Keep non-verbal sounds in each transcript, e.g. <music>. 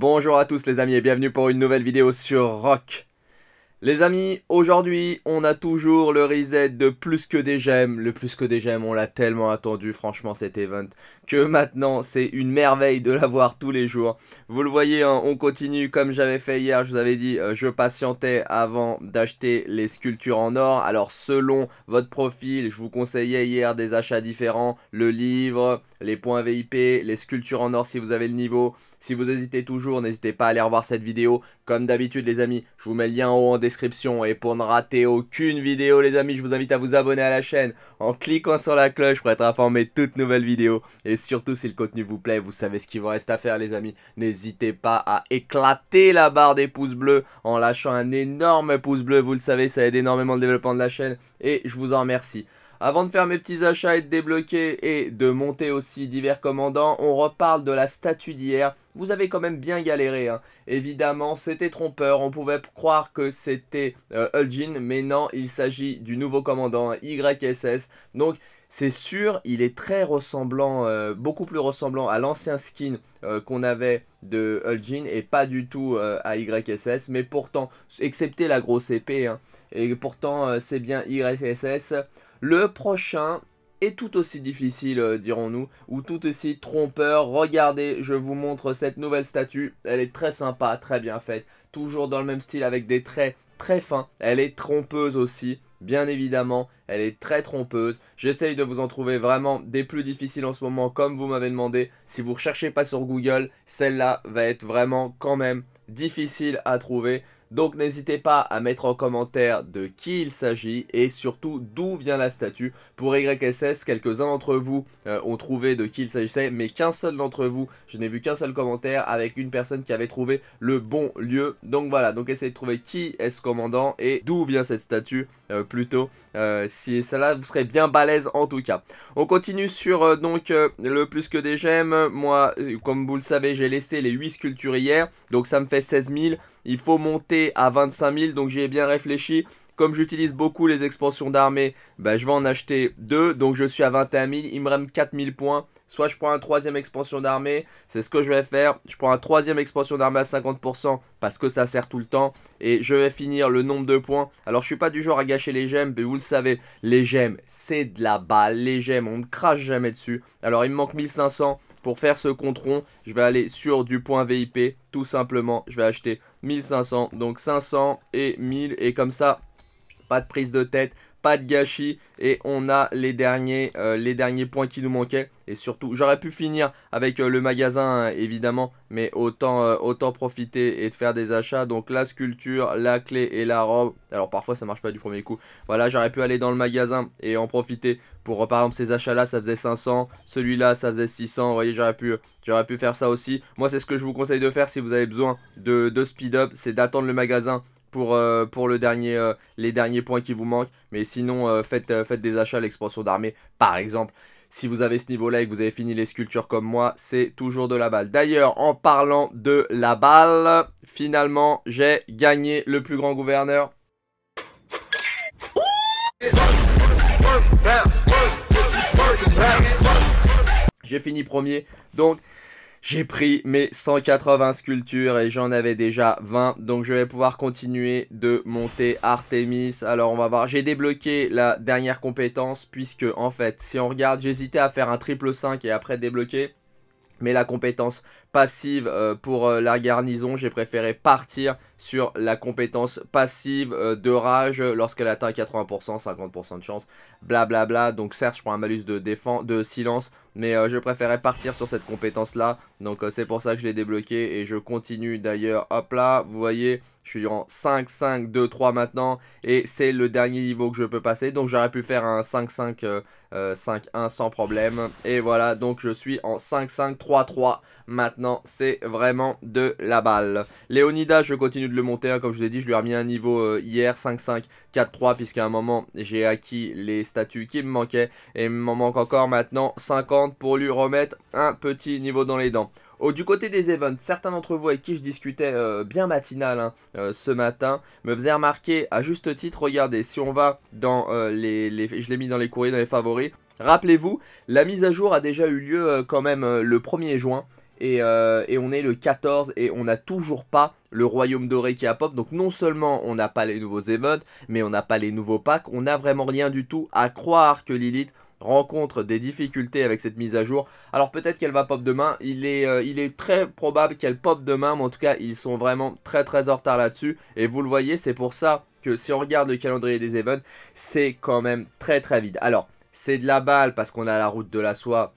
Bonjour à tous les amis et bienvenue pour une nouvelle vidéo sur Rock. Les amis, aujourd'hui on a toujours le reset de plus que des gemmes. Le plus que des gemmes, on l'a tellement attendu, franchement cet event que maintenant c'est une merveille de l'avoir tous les jours. Vous le voyez, hein, on continue comme j'avais fait hier, je vous avais dit, euh, je patientais avant d'acheter les sculptures en or. Alors selon votre profil, je vous conseillais hier des achats différents, le livre, les points VIP, les sculptures en or si vous avez le niveau. Si vous hésitez toujours, n'hésitez pas à aller revoir cette vidéo. Comme d'habitude les amis, je vous mets le lien en haut en description et pour ne rater aucune vidéo les amis, je vous invite à vous abonner à la chaîne en cliquant sur la cloche pour être informé de toutes nouvelles vidéos. Et surtout si le contenu vous plaît, vous savez ce qu'il vous reste à faire les amis. N'hésitez pas à éclater la barre des pouces bleus en lâchant un énorme pouce bleu. Vous le savez, ça aide énormément le développement de la chaîne et je vous en remercie. Avant de faire mes petits achats et de débloquer et de monter aussi divers commandants, on reparle de la statue d'hier. Vous avez quand même bien galéré. Hein. Évidemment, c'était trompeur. On pouvait croire que c'était Uljin, euh, mais non, il s'agit du nouveau commandant hein, YSS. Donc, c'est sûr, il est très ressemblant, euh, beaucoup plus ressemblant à l'ancien skin euh, qu'on avait de Uljin et pas du tout euh, à YSS. Mais pourtant, excepté la grosse épée, hein, et pourtant c'est bien YSS. Le prochain est tout aussi difficile, dirons-nous, ou tout aussi trompeur. Regardez, je vous montre cette nouvelle statue. Elle est très sympa, très bien faite. Toujours dans le même style avec des traits très fins. Elle est trompeuse aussi. Bien évidemment, elle est très trompeuse. J'essaye de vous en trouver vraiment des plus difficiles en ce moment, comme vous m'avez demandé. Si vous ne recherchez pas sur Google, celle-là va être vraiment quand même difficile à trouver. Donc n'hésitez pas à mettre en commentaire de qui il s'agit et surtout d'où vient la statue. Pour YSS, quelques-uns d'entre vous euh, ont trouvé de qui il s'agissait, mais qu'un seul d'entre vous, je n'ai vu qu'un seul commentaire avec une personne qui avait trouvé le bon lieu. Donc voilà, donc essayez de trouver qui est ce commandant et d'où vient cette statue euh, plutôt. si euh, si cela vous serez bien balèze en tout cas. On continue sur donc le plus que des gemmes Moi, comme vous le savez, j'ai laissé les 8 sculptures hier, donc ça me fait 16 000. Il faut monter à 25 000, donc j'y ai bien réfléchi. Comme j'utilise beaucoup les expansions d'armée, bah, je vais en acheter deux. Donc je suis à 21 000, il me reste 4 000 points. Soit je prends un troisième expansion d'armée, c'est ce que je vais faire. Je prends un troisième expansion d'armée à 50% parce que ça sert tout le temps. Et je vais finir le nombre de points. Alors je suis pas du genre à gâcher les gemmes, mais vous le savez, les gemmes c'est de la balle. Les gemmes on ne crache jamais dessus. Alors il me manque 1500 pour faire ce compte rond. Je vais aller sur du point VIP tout simplement. Je vais acheter 1500. Donc 500 et 1000 et comme ça, pas de prise de tête, pas de gâchis et on a les derniers, euh, les derniers points qui nous manquaient et surtout j'aurais pu finir avec euh, le magasin hein, évidemment mais autant, euh, autant profiter et de faire des achats donc la sculpture, la clé et la robe alors parfois ça marche pas du premier coup voilà j'aurais pu aller dans le magasin et en profiter pour par exemple ces achats là ça faisait 500 celui là ça faisait 600 vous voyez j'aurais pu, pu faire ça aussi moi c'est ce que je vous conseille de faire si vous avez besoin de, de speed up c'est d'attendre le magasin pour, euh, pour le dernier, euh, les derniers points qui vous manquent. Mais sinon, euh, faites, faites des achats à l'expansion d'armée, par exemple. Si vous avez ce niveau-là et que vous avez fini les sculptures comme moi, c'est toujours de la balle. D'ailleurs, en parlant de la balle, finalement, j'ai gagné le plus grand gouverneur. J'ai fini premier, donc j'ai pris mes 180 sculptures et j'en avais déjà 20. Donc je vais pouvoir continuer de monter Artemis. Alors on va voir. J'ai débloqué la dernière compétence puisque en fait si on regarde j'hésitais à faire un triple 5 et après débloquer. Mais la compétence passive euh, pour euh, la garnison. J'ai préféré partir sur la compétence passive euh, de rage lorsqu'elle atteint 80%, 50% de chance, blablabla. Donc certes, je prends un malus de, défense, de silence, mais je préférais partir sur cette compétence-là. Donc c'est pour ça que je l'ai débloqué et je continue d'ailleurs. Hop là, vous voyez, je suis en 5, 5, 2, 3 maintenant et c'est le dernier niveau que je peux passer. Donc j'aurais pu faire un 5, 5, 5, 1 sans problème. Et voilà, donc je suis en 5, 5, 3, 3. Maintenant, c'est vraiment de la balle. Léonida, je continue de le monter. Hein, comme je vous ai dit, je lui ai remis un niveau euh, hier, 5-5, 4-3, puisqu'à un moment, j'ai acquis les statuts qui me manquaient. Et il m'en manque encore maintenant 50 pour lui remettre un petit niveau dans les dents. Oh, du côté des events, certains d'entre vous avec qui je discutais euh, bien matinal hein, euh, ce matin me faisaient remarquer à juste titre, regardez, si on va dans les, les, Je l'ai mis dans les courriers, dans les favoris. Rappelez-vous, la mise à jour a déjà eu lieu quand même le 1er juin. Euh, et, on est le 14 et on n'a toujours pas le royaume doré qui a pop. Donc non seulement on n'a pas les nouveaux events, mais on n'a pas les nouveaux packs. On n'a vraiment rien du tout à croire que Lilith rencontre des difficultés avec cette mise à jour. Alors peut-être qu'elle va pop demain, il est, euh, il est très probable qu'elle pop demain, mais en tout cas ils sont vraiment très très en retard là-dessus. Et vous le voyez, c'est pour ça que si on regarde le calendrier des events, c'est quand même très très vide. Alors c'est de la balle parce qu'on a la route de la soie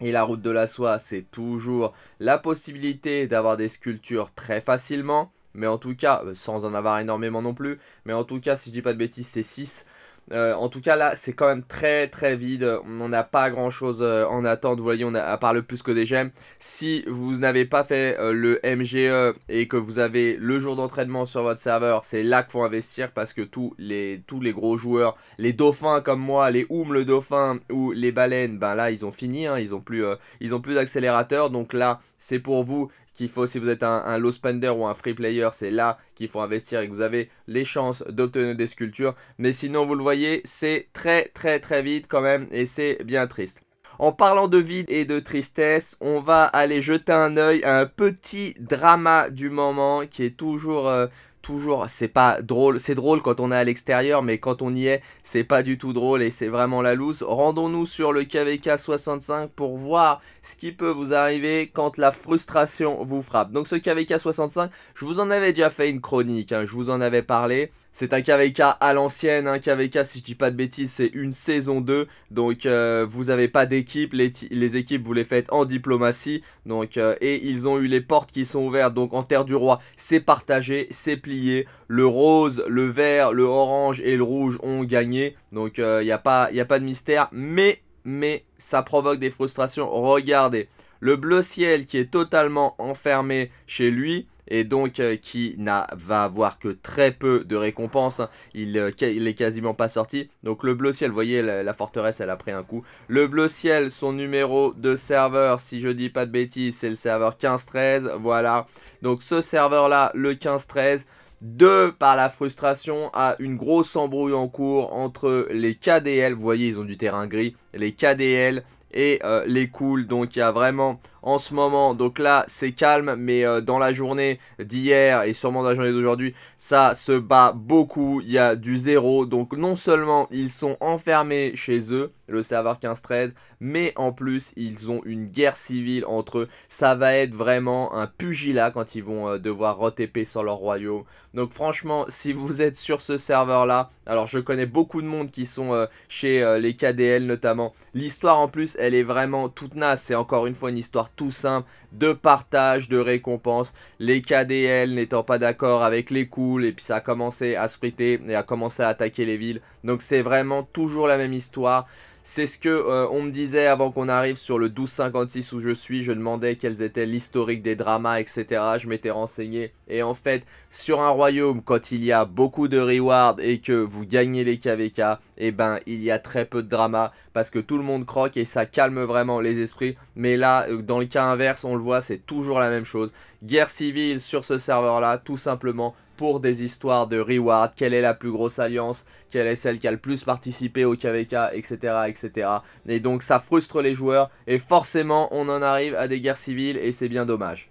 et la route de la soie, c'est toujours la possibilité d'avoir des sculptures très facilement. Mais en tout cas, euh, sans en avoir énormément non plus. Mais en tout cas, si je dis pas de bêtises, c'est 6. Euh, en tout cas, là, c'est quand même très très vide. On n'a pas grand chose euh, en attente. Vous voyez, on a, à part le plus que des gemmes. Si vous n'avez pas fait euh, le MGE et que vous avez le jour d'entraînement sur votre serveur, c'est là qu'il faut investir parce que tous les, tous les gros joueurs, les dauphins comme moi, les Oum le dauphin ou les baleines, ben là, ils ont fini. Hein. ils ont plus, ils ont plus d'accélérateur. Donc là, c'est pour vous qu'il faut, si vous êtes un, low spender ou un free player, c'est là qu'il faut investir et que vous avez les chances d'obtenir des sculptures. Mais sinon, vous le voyez, c'est très très très vite quand même et c'est bien triste. En parlant de vide et de tristesse, on va aller jeter un œil à un petit drama du moment qui est toujours euh, toujours, c'est pas drôle, c'est drôle quand on est à l'extérieur, mais quand on y est, c'est pas du tout drôle et c'est vraiment la loose. Rendons-nous sur le KVK 65 pour voir ce qui peut vous arriver quand la frustration vous frappe. Donc ce KVK 65, je vous en avais déjà fait une chronique, hein, je vous en avais parlé. C'est un KVK à l'ancienne, un KVK si je dis pas de bêtises c'est une saison 2, donc euh, vous n'avez pas d'équipe, les, équipes vous les faites en diplomatie, donc euh, et ils ont eu les portes qui sont ouvertes, donc en terre du roi c'est partagé, c'est plié, le rose, le vert, le orange et le rouge ont gagné, donc il euh, y n'y a, pas, y a pas de mystère, mais, mais ça provoque des frustrations, regardez, le bleu ciel qui est totalement enfermé chez lui, et donc euh, qui va avoir que très peu de récompenses. Hein. Il, n'est euh, est quasiment pas sorti. Donc le bleu ciel, vous voyez, la, forteresse, elle a pris un coup. Le bleu ciel, son numéro de serveur, si je dis pas de bêtises, c'est le serveur 15-13. Voilà. Donc ce serveur-là, le 15-13. Deux, par la frustration, à une grosse embrouille en cours entre les KDL, vous voyez ils ont du terrain gris, les KDL et euh, les cools. Donc il y a vraiment en ce moment, donc là c'est calme, mais euh, dans la journée d'hier et sûrement dans la journée d'aujourd'hui, ça se bat beaucoup, il y a du zéro. Donc non seulement ils sont enfermés chez eux, le serveur 15-13, mais en plus ils ont une guerre civile entre eux. Ça va être vraiment un pugilat quand ils vont euh, devoir re sur leur royaume. Donc franchement, si vous êtes sur ce serveur là, alors je connais beaucoup de monde qui sont chez les KDL notamment, l'histoire en plus elle est vraiment toute nace, C'est encore une fois une histoire tout simple de partage, de récompense. Les KDL n'étant pas d'accord avec les cools, et puis ça a commencé à se et a commencé à attaquer les villes. Donc c'est vraiment toujours la même histoire. C'est ce que euh, on me disait avant qu'on arrive sur le 1256 où je suis. Je demandais quels étaient l'historique des dramas, etc. Je m'étais renseigné. Et en fait, sur un royaume, quand il y a beaucoup de rewards et que vous gagnez les KVK, eh ben, il y a très peu de dramas parce que tout le monde croque et ça calme vraiment les esprits. Mais là, euh, dans le cas inverse, on le voit, c'est toujours la même chose. Guerre civile sur ce serveur-là, tout simplement pour des histoires de reward, quelle est la plus grosse alliance, quelle est celle qui a le plus participé au KVK, etc. etc. Et donc ça frustre les joueurs et forcément on en arrive à des guerres civiles et c'est bien dommage.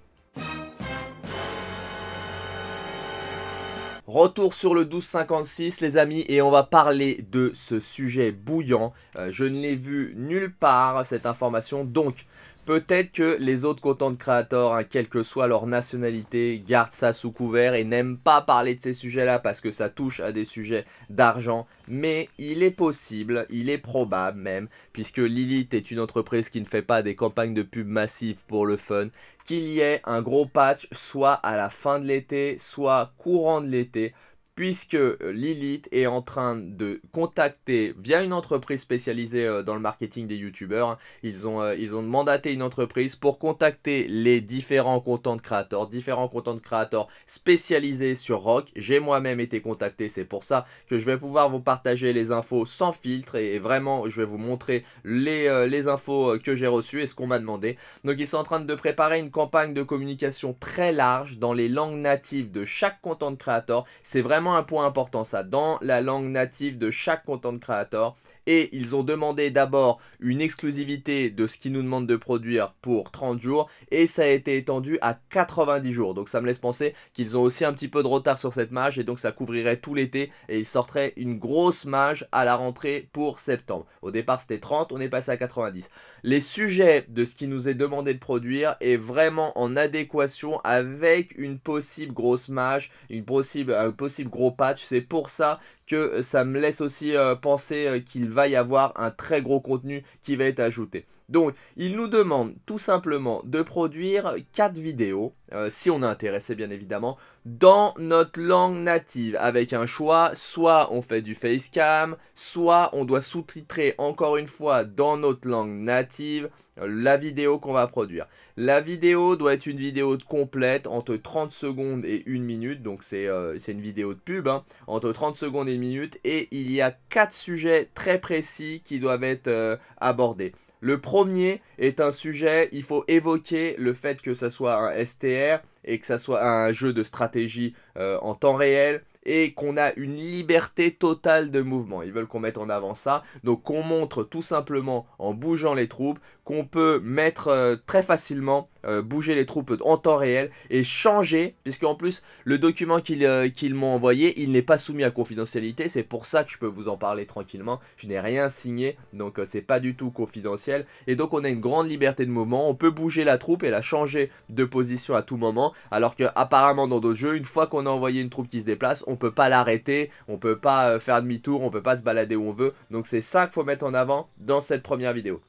Retour sur le 1256 les amis et on va parler de ce sujet bouillant. Euh, je ne l'ai vu nulle part cette information donc Peut-être que les autres content creators, hein, quelle que soit leur nationalité, gardent ça sous couvert et n'aiment pas parler de ces sujets-là parce que ça touche à des sujets d'argent. Mais il est possible, il est probable même, puisque Lilith est une entreprise qui ne fait pas des campagnes de pub massives pour le fun, qu'il y ait un gros patch soit à la fin de l'été, soit courant de l'été puisque euh, Lilith est en train de contacter via une entreprise spécialisée euh, dans le marketing des youtubeurs. Ils ont, euh, ils ont mandaté une entreprise pour contacter les différents de créateurs, différents de créateurs spécialisés sur rock. J'ai moi-même été contacté, c'est pour ça que je vais pouvoir vous partager les infos sans filtre et, vraiment je vais vous montrer les, les infos que j'ai reçues et ce qu'on m'a demandé. Donc ils sont en train de préparer une campagne de communication très large dans les langues natives de chaque content créateur, C'est vraiment un point important ça. Dans la langue native de chaque content creator, et ils ont demandé d'abord une exclusivité de ce qu'ils nous demandent de produire pour 30 jours et ça a été étendu à 90 jours. Donc ça me laisse penser qu'ils ont aussi un petit peu de retard sur cette mage et donc ça couvrirait tout l'été et ils sortiraient une grosse mage à la rentrée pour septembre. Au départ c'était 30, on est passé à 90. Les sujets de ce qui nous est demandé de produire est vraiment en adéquation avec une possible grosse mage, une possible, un possible gros patch. C'est pour ça que euh, ça me laisse aussi euh, penser euh, qu'il va y avoir un très gros contenu qui va être ajouté. Donc, il nous demande tout simplement de produire 4 vidéos, euh, si on est intéressé bien évidemment, dans notre langue native, avec un choix, soit on fait du facecam, soit on doit sous-titrer encore une fois dans notre langue native euh, la vidéo qu'on va produire. La vidéo doit être une vidéo complète entre 30 secondes et 1 minute, donc euh, c'est une vidéo de pub, hein. entre 30 secondes et 1 minute, et il y a 4 sujets très précis qui doivent être abordés. Le premier est un sujet, il faut évoquer le fait que ça soit un STR et que ça soit un jeu de stratégie euh, en temps réel et qu'on a une liberté totale de mouvement. Ils veulent qu'on mette en avant ça, donc qu'on montre tout simplement en bougeant les troupes qu'on peut mettre euh, très facilement, euh, bouger les troupes en temps réel et changer, puisque en plus le document euh, qu'ils m'ont envoyé, il n'est pas soumis à confidentialité, c'est pour ça que je peux vous en parler tranquillement, je n'ai rien signé, donc c'est pas du tout confidentiel, et donc on a une grande liberté de mouvement, on peut bouger la troupe et la changer de position à tout moment, alors qu'apparemment dans d'autres jeux, une fois qu'on a envoyé une troupe qui se déplace, on peut pas l'arrêter, on peut pas faire demi-tour, on ne peut pas se balader où on veut, donc c'est ça qu'il faut mettre en avant dans cette première vidéo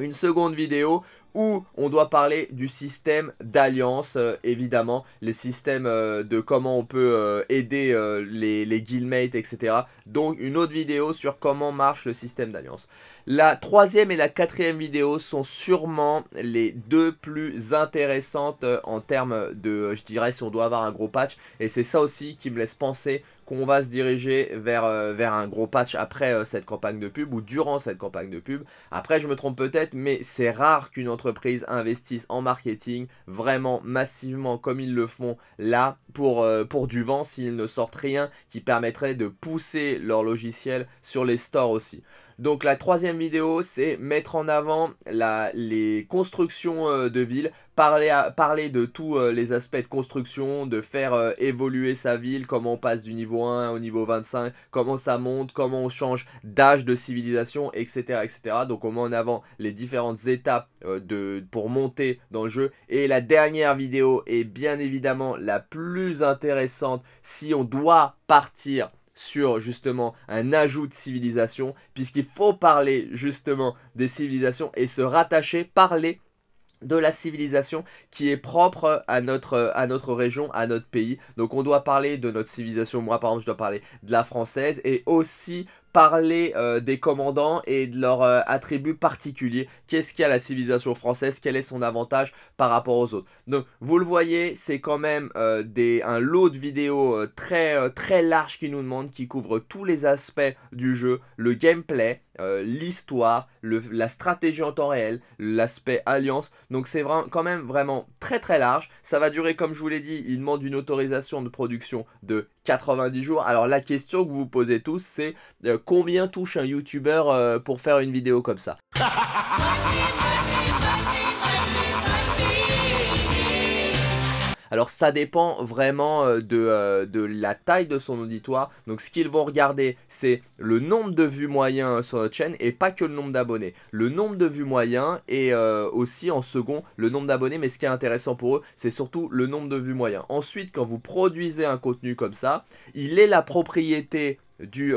une seconde vidéo où on doit parler du système d'alliance, euh, évidemment, les systèmes euh, de comment on peut euh, aider les, les guildmates, etc. Donc une autre vidéo sur comment marche le système d'alliance. La troisième et la quatrième vidéo sont sûrement les deux plus intéressantes en termes de, je dirais, si on doit avoir un gros patch. Et c'est ça aussi qui me laisse penser qu'on va se diriger vers, euh, un gros patch après euh, cette campagne de pub ou durant cette campagne de pub. Après, je me trompe peut-être, mais c'est rare qu'une entreprise investisse en marketing vraiment massivement comme ils le font là pour, euh, du vent s'ils ne sortent rien qui permettrait de pousser leur logiciel sur les stores aussi. Donc la troisième vidéo, c'est mettre en avant les constructions de villes parler, parler de tous euh, les aspects de construction, de faire euh, évoluer sa ville, comment on passe du niveau 1 au niveau 25, comment ça monte, comment on change d'âge de civilisation, etc. etc. Donc on met en avant les différentes étapes euh, de, pour monter dans le jeu. Et la dernière vidéo est bien évidemment la plus intéressante si on doit partir sur justement un ajout de civilisation, puisqu'il faut parler justement des civilisations et se rattacher, parler de la civilisation qui est propre à notre, à notre région, à notre pays. Donc on doit parler de notre civilisation. Moi par exemple je dois parler de la française et aussi parler euh, des commandants et de leurs euh, attributs particuliers. Qu'est-ce qu'il y a la civilisation française Quel est son avantage par rapport aux autres Donc, vous le voyez, c'est quand même euh, des, un lot de vidéos très, très large qui nous demande, qui couvre tous les aspects du jeu, le gameplay, l'histoire, la stratégie en temps réel, l'aspect alliance. Donc, c'est quand même vraiment très très large. Ça va durer, comme je vous l'ai dit, il demande une autorisation de production de 90 jours. Alors la question que vous vous posez tous, c'est euh, combien touche un youtubeur euh, pour faire une vidéo comme ça <laughs> Alors ça dépend vraiment euh, euh, de, la taille de son auditoire. Donc ce qu'ils vont regarder, c'est le nombre de vues moyens sur notre chaîne et pas que le nombre d'abonnés. Le nombre de vues moyens et euh, aussi en second le nombre d'abonnés. Mais ce qui est intéressant pour eux, c'est surtout le nombre de vues moyens. Ensuite, quand vous produisez un contenu comme ça, il est la propriété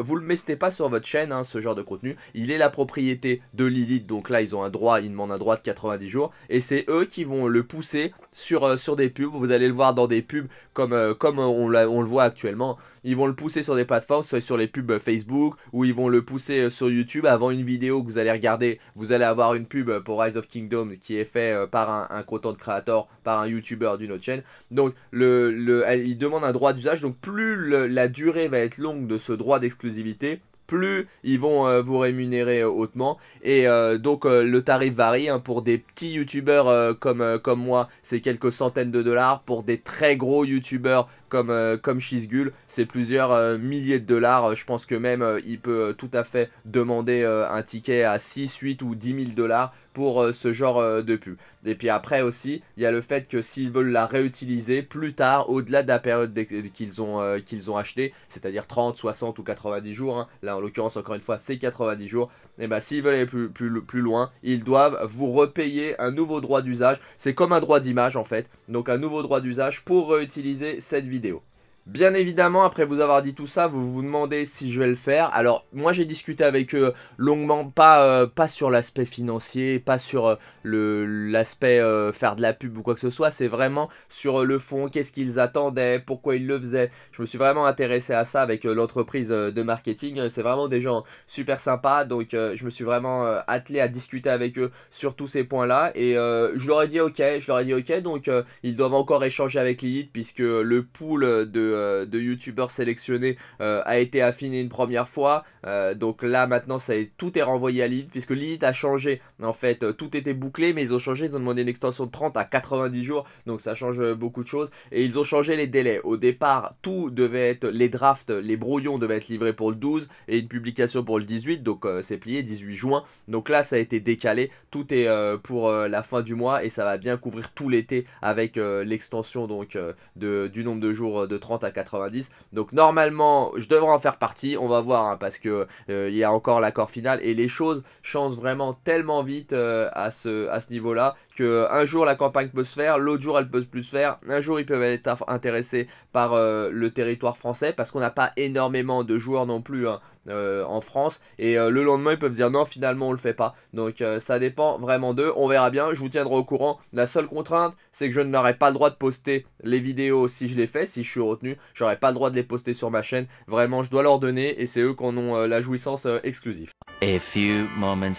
vous le mettez pas sur votre chaîne, hein, ce genre de contenu. Il est la propriété de Lilith, donc là, ils ont un droit, ils demandent un droit de 90 jours. Et c'est eux qui vont le pousser sur, euh, sur des pubs. Vous allez le voir dans des pubs comme, euh, comme on le voit actuellement ils vont le pousser sur des plateformes, soit sur les pubs Facebook, ou ils vont le pousser euh, sur YouTube avant une vidéo que vous allez regarder. Vous allez avoir une pub pour Rise of Kingdom qui est fait euh, par un, un content creator, par un YouTuber d'une autre chaîne. Donc, le, il demande un droit d'usage. Donc, plus la durée va être longue de ce droit d'exclusivité, plus ils vont euh, vous rémunérer hautement. Et donc le tarif varie. Hein, pour des petits youtubeurs comme, comme moi, c'est quelques centaines de dollars. Pour des très gros youtubeurs, comme, euh, comme Shizgul, c'est plusieurs euh, milliers de dollars. Euh, je pense que même il peut tout à fait demander un ticket à 6, 8 ou 10 000 dollars pour ce genre de pub. Et puis après aussi, il y a le fait que s'ils veulent la réutiliser plus tard, au-delà de la période qu'ils ont, qu'ils ont acheté, c'est-à-dire 30, 60 ou 90 jours, hein. là en l'occurrence encore une fois c'est 90 jours, et eh bah ben, s'ils veulent aller plus, plus, loin, ils doivent vous repayer un nouveau droit d'usage. C'est comme un droit d'image en fait, donc un nouveau droit d'usage pour réutiliser cette vidéo. deu. Bien évidemment, après vous avoir dit tout ça, vous vous demandez si je vais le faire. Alors, moi j'ai discuté avec eux longuement, pas, euh, pas sur l'aspect financier, pas sur euh, le l'aspect euh, faire de la pub ou quoi que ce soit, c'est vraiment sur le fond, qu'est-ce qu'ils attendaient, pourquoi ils le faisaient. Je me suis vraiment intéressé à ça avec l'entreprise de marketing, c'est vraiment des gens super sympas, donc je me suis vraiment attelé à discuter avec eux sur tous ces points-là. Et je leur ai dit ok, je leur ai dit ok, donc ils doivent encore échanger avec Lilith puisque le pool de euh, de, youtubeurs sélectionnés euh, a été affiné une première fois. Euh, donc là maintenant ça tout est renvoyé à Lilith puisque Lilith a changé. En fait tout était bouclé mais ils ont changé, ils ont demandé une extension de 30 à 90 jours. Donc ça change beaucoup de choses. Et ils ont changé les délais. Au départ tout devait être les drafts, les brouillons devaient être livrés pour le 12 et une publication pour le 18. Donc c'est plié 18 juin. Donc là ça a été décalé. Tout est pour la fin du mois et ça va bien couvrir tout l'été avec l'extension donc de, du nombre de jours de 30 à 90. Donc normalement, je devrais en faire partie. On va voir hein, parce que euh, il y a encore l'accord final et les choses changent vraiment tellement vite euh, à ce, niveau-là que un jour la campagne peut se faire, l'autre jour elle peut plus se faire. Un jour ils peuvent être intéressés par euh, le territoire français parce qu'on n'a pas énormément de joueurs non plus. Hein. Euh, en France. Et euh, le lendemain, ils peuvent dire non, finalement, on le fait pas. Donc euh, ça dépend vraiment d'eux. On verra bien. Je vous tiendrai au courant. La seule contrainte, c'est que je n'aurai pas le droit de poster les vidéos si je les fais. Si je suis retenu, j'aurai pas le droit de les poster sur ma chaîne. Vraiment, je dois leur donner et c'est eux qui ont la jouissance exclusive. few moments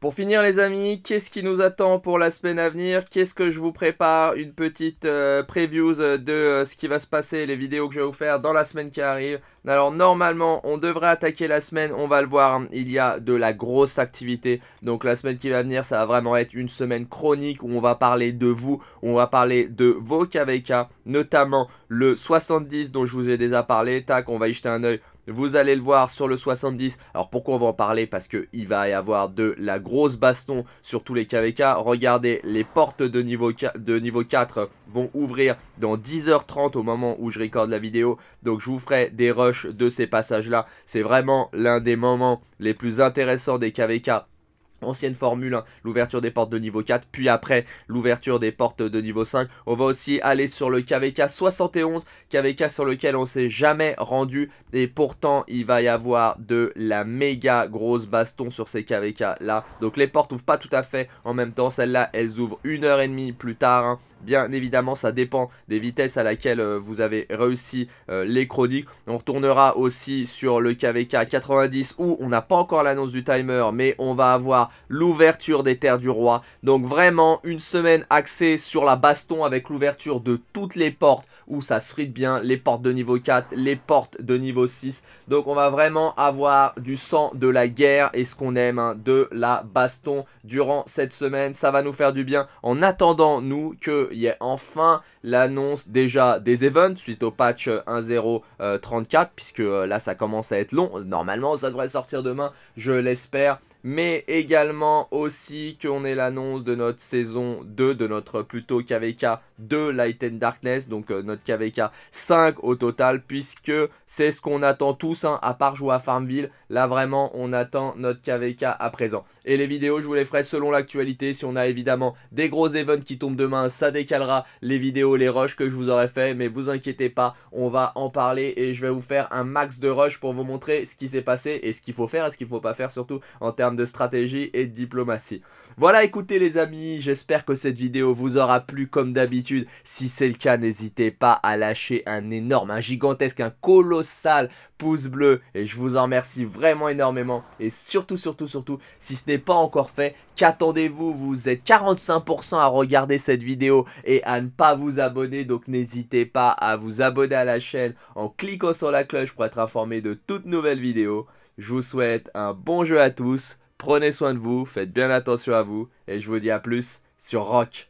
Pour finir les amis, qu'est-ce qui nous attend pour la semaine à venir Qu'est-ce que je vous prépare Une petite preview de ce qui va se passer, les vidéos que je vais vous faire dans la semaine qui arrive. Alors normalement, on devrait attaquer la semaine, on va le voir, il y a de la grosse activité. Donc la semaine qui va venir, ça va vraiment être une semaine chronique où on va parler de vous, on va parler de vos KVK, notamment le 70 dont je vous ai déjà parlé. Tac, on va y jeter un oeil vous allez le voir sur le 70. Alors pourquoi on va en parler Parce qu'il va y avoir de la grosse baston sur tous les KVK. Regardez, les portes de niveau, 4 vont ouvrir dans 10h30 au moment où je recorde la vidéo. Donc je vous ferai des rushs de ces passages-là. C'est vraiment l'un des moments les plus intéressants des KVK ancienne Formule l'ouverture des portes de niveau 4, puis après l'ouverture des portes de niveau 5. On va aussi aller sur le KVK 71, KVK sur lequel on s'est jamais rendu, et pourtant il va y avoir de la méga grosse baston sur ces KVK là. Donc les portes ouvrent pas tout à fait en même temps, celles-là elles ouvrent une heure et demie plus tard. Hein. Bien évidemment ça dépend des vitesses à laquelle euh, vous avez réussi euh, les chroniques. On retournera aussi sur le KVK 90 où on n'a pas encore l'annonce du timer, mais on va avoir l'ouverture des terres du roi. Donc vraiment une semaine axée sur la baston avec l'ouverture de toutes les portes où ça se frite bien, les portes de niveau 4, les portes de niveau 6. Donc on va vraiment avoir du sang de la guerre et ce qu'on aime hein, de la baston durant cette semaine. Ça va nous faire du bien en attendant nous qu'il y ait enfin l'annonce déjà des events suite au patch 1.0.34 euh, euh, puisque euh, là ça commence à être long. Normalement ça devrait sortir demain, je l'espère mais également aussi qu'on ait l'annonce de notre saison 2, de notre plutôt KVK 2 Light and Darkness, donc euh, notre KVK 5 au total, puisque c'est ce qu'on attend tous, hein, à part jouer à Farmville, là vraiment on attend notre KVK à présent. Et les vidéos, je vous les ferai selon l'actualité, si on a évidemment des gros events qui tombent demain, ça décalera les vidéos, les rushs que je vous aurais fait, mais vous inquiétez pas, on va en parler et je vais vous faire un max de rush pour vous montrer ce qui s'est passé et ce qu'il faut faire et ce qu'il ne faut pas faire surtout en termes de stratégie et de diplomatie. Voilà, écoutez les amis, j'espère que cette vidéo vous aura plu comme d'habitude. Si c'est le cas, n'hésitez pas à lâcher un énorme, un gigantesque, un colossal pouce bleu. Et je vous en remercie vraiment énormément. Et surtout, surtout, surtout, si ce n'est pas encore fait, qu'attendez-vous Vous êtes 45% à regarder cette vidéo et à ne pas vous abonner. Donc n'hésitez pas à vous abonner à la chaîne en cliquant sur la cloche pour être informé de toutes nouvelles vidéos. Je vous souhaite un bon jeu à tous Prenez soin de vous, faites bien attention à vous, et je vous dis à plus sur Rock.